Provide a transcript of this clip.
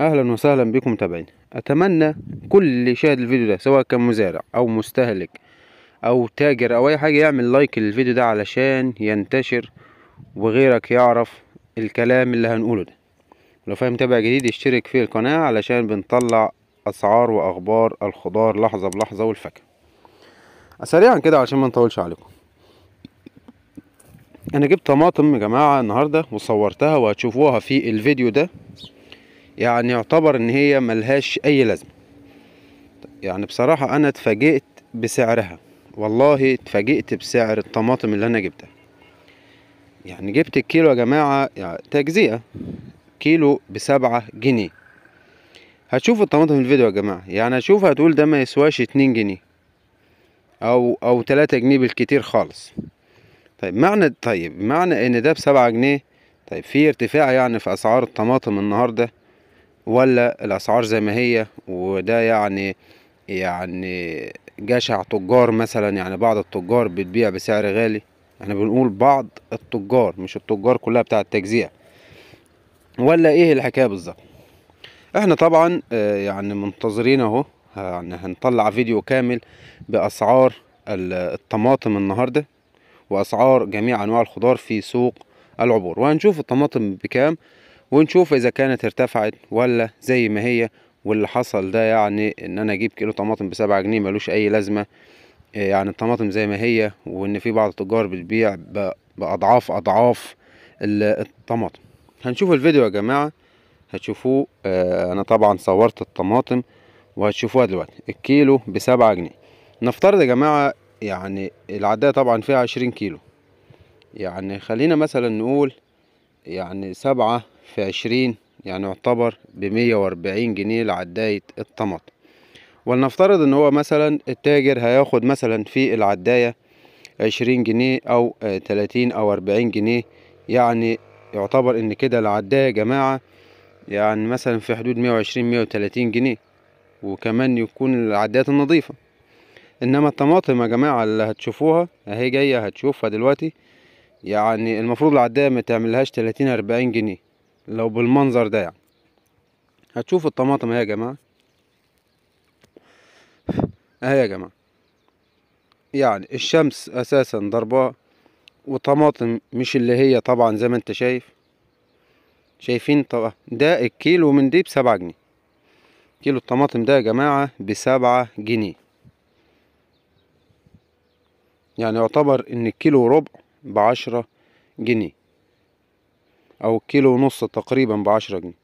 اهلا وسهلا بكم متابعين اتمنى كل اللي شاهد الفيديو ده سواء كان مزارع او مستهلك او تاجر او اي حاجه يعمل لايك للفيديو ده علشان ينتشر وغيرك يعرف الكلام اللي هنقوله ده لو فاهم متابع جديد اشترك في القناه علشان بنطلع اسعار واخبار الخضار لحظه بلحظه والفاكهه سريعا كده علشان ما نطولش عليكم انا جبت طماطم يا جماعه النهارده وصورتها وهتشوفوها في الفيديو ده يعني يعتبر ان هي ملهاش اي لازمه يعني بصراحه انا اتفاجئت بسعرها والله اتفاجئت بسعر الطماطم اللي انا جبتها يعني جبت الكيلو يا جماعه يعني تجزئه كيلو بسبعة جنيه هتشوفوا الطماطم في الفيديو يا جماعه يعني هتشوف هتقول ده ما يسواش اتنين جنيه او او تلاتة جنيه بالكتير خالص طيب معنى طيب معنى ان ده بسبعة جنيه طيب في ارتفاع يعني في اسعار الطماطم النهارده ولا الاسعار زي ما هي وده يعني يعني جشع تجار مثلا يعني بعض التجار بتبيع بسعر غالي احنا بنقول بعض التجار مش التجار كلها بتاع التجزئه ولا ايه الحكايه بالظبط احنا طبعا آه، يعني منتظرين اهو يعني هنطلع فيديو كامل باسعار الطماطم النهارده واسعار جميع انواع الخضار في سوق العبور وهنشوف الطماطم بكام ونشوف اذا كانت ارتفعت ولا زي ما هي واللي حصل ده يعني ان انا اجيب كيلو طماطم بسبعة جنيه ملوش اي لازمة آه، يعني الطماطم زي ما هي وان في بعض التجار بتبيع باضعاف اضعاف الطماطم هنشوف الفيديو يا جماعة هتشوفوه آه، انا طبعا صورت الطماطم وهتشوفوها دلوقتي الكيلو بسبعة جنيه نفترض يا جماعة يعني العداية طبعا فيها عشرين كيلو يعني خلينا مثلا نقول يعني سبعة في عشرين يعني يعتبر بمية وأربعين جنيه لعداية الطماطم ولنفترض ان هو مثلا التاجر هياخد مثلا في العداية عشرين جنيه او تلاتين او أربعين جنيه يعني يعتبر ان كده العداية يا جماعة يعني مثلا في حدود مية وعشرين مية وتلاتين جنيه وكمان يكون العدايات النظيفة انما الطماطم يا جماعة اللي هتشوفوها اهي جاية هتشوفها دلوقتي يعني المفروض العداية ما تعملهاش تلاتين أربعين جنيه لو بالمنظر ده يعني هتشوفوا الطماطم اهي يا جماعة اهي يا جماعة يعني الشمس اساسا ضرباه وطماطم مش اللي هي طبعا زي ما انت شايف شايفين طبعا ده الكيلو من دي بسبعة جنيه كيلو الطماطم ده يا جماعة بسبعة جنيه يعني يعتبر ان الكيلو ربع بعشرة جنيه او كيلو ونص تقريبا بعشرة جنيه